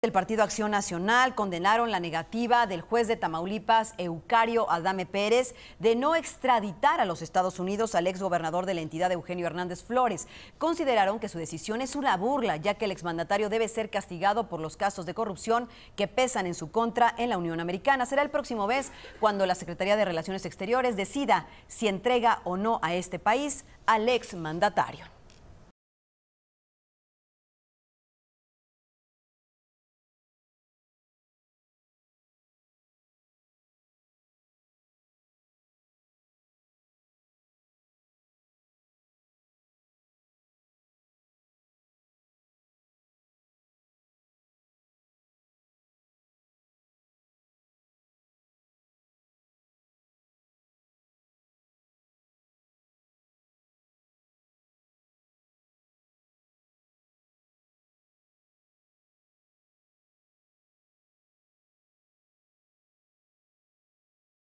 El Partido Acción Nacional condenaron la negativa del juez de Tamaulipas, Eucario Adame Pérez, de no extraditar a los Estados Unidos al exgobernador de la entidad, Eugenio Hernández Flores. Consideraron que su decisión es una burla, ya que el exmandatario debe ser castigado por los casos de corrupción que pesan en su contra en la Unión Americana. Será el próximo mes cuando la Secretaría de Relaciones Exteriores decida si entrega o no a este país al exmandatario.